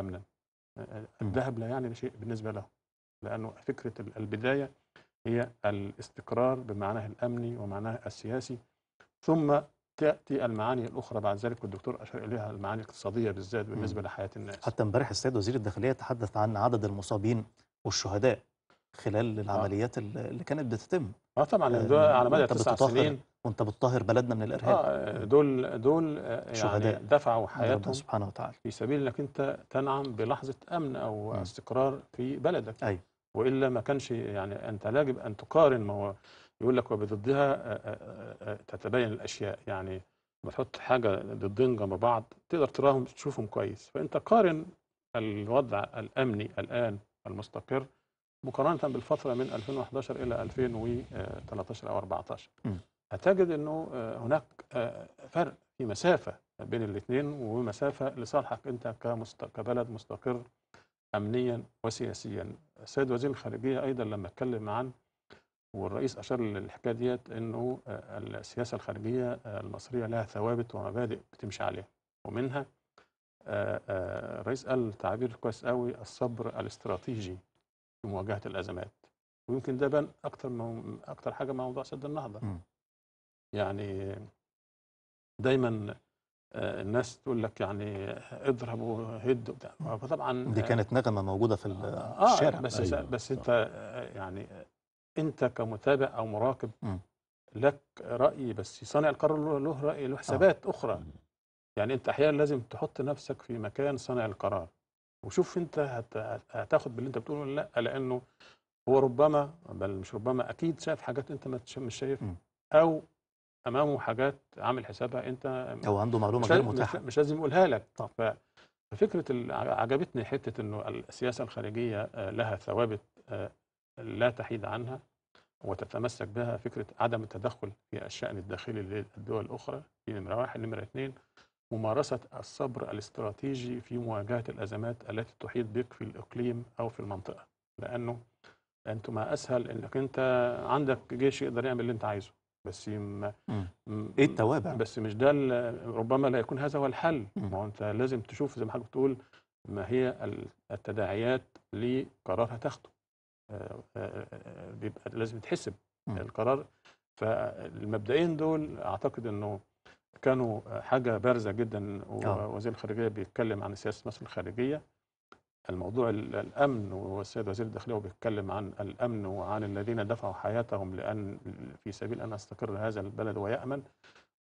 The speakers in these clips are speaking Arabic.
امنا الذهب لا يعني شيء بالنسبه له لانه فكره البدايه هي الاستقرار بمعناه الامني ومعناه السياسي ثم تاتي المعاني الاخرى بعد ذلك والدكتور اشار اليها المعاني الاقتصاديه بالذات بالنسبه لحياه الناس حتى امبارح السيد وزير الداخليه تحدث عن عدد المصابين والشهداء خلال آه. العمليات آه. اللي كانت بتتم اه طبعا آه، ده على مدى تسع سنين وانت بتطهر بلدنا من الارهاب آه دول دول آه، يعني شهداء دفعوا حياتهم سبحانه وتعالى في سبيل انك انت تنعم بلحظه امن او م. استقرار في بلدك أي. أيوة. والا ما كانش يعني انت لا يجب ان تقارن ما هو يقول لك وبضدها آه، آه، تتبين الاشياء يعني بتحط تحط حاجه ضدين جنب بعض تقدر تراهم تشوفهم كويس فانت قارن الوضع الامني الان المستقر مقارنه بالفتره من 2011 الى 2013 او 14 م. هتجد انه آه، هناك آه، فرق في مسافه بين الاثنين ومسافه لصالحك انت كبلد مستقر امنيا وسياسيا. السيد وزير الخارجيه ايضا لما اتكلم عن والرئيس اشار للحكايه ديت انه آه، السياسه الخارجيه المصريه لها ثوابت ومبادئ بتمشي عليها ومنها الرئيس قال تعبير كويس قوي الصبر الاستراتيجي في مواجهه الازمات ويمكن ده بان اكتر اكتر حاجه مع موضوع سد النهضه. م. يعني دايما آه، الناس تقول لك يعني اضرب وهد وبتاع فطبعا دي آه، كانت نغمه موجوده في آه، الشارع آه بس أيوة. بس انت يعني انت كمتابع او مراقب م. لك راي بس صانع القرار له راي له حسابات آه. اخرى يعني انت احيانا لازم تحط نفسك في مكان صانع القرار وشوف انت هتاخد باللي انت بتقوله ولا لا لانه هو ربما بل مش ربما اكيد شاف حاجات انت مش شايفها او امامه حاجات عامل حسابها انت هو عنده معلومه غير متاحه مش لازم يقولها لك طب ففكره عجبتني حته انه السياسه الخارجيه آه، لها ثوابت آه، لا تحيد عنها وتتمسك بها فكره عدم التدخل في الشان الداخلي للدول الاخرى دي نمره واحد نمره اثنين ممارسه الصبر الاستراتيجي في مواجهه الازمات التي تحيط بك في الاقليم او في المنطقه لانه انت ما اسهل انك انت عندك جيش يقدر يعمل اللي انت عايزه بس م... ايه التوابع بس مش ده ربما لا يكون هذا هو الحل ما هو انت لازم تشوف زي ما حضرتك بتقول ما هي التداعيات لقرار هتاخده آه، آه، آه، بيبقى لازم يتحسب القرار فالمبدئين دول اعتقد انه كانوا حاجه بارزه جدا ووزير الخارجيه بيتكلم عن سياسه مصر الخارجيه الموضوع الامن والسيد وزير الداخليه بيتكلم عن الامن وعن الذين دفعوا حياتهم لان في سبيل ان يستقر هذا البلد ويامن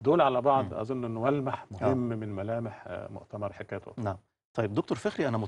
دول على بعض اظن انه ملمح مهم آه. من ملامح آه، مؤتمر حكايه نعم طيب دكتور فخري انا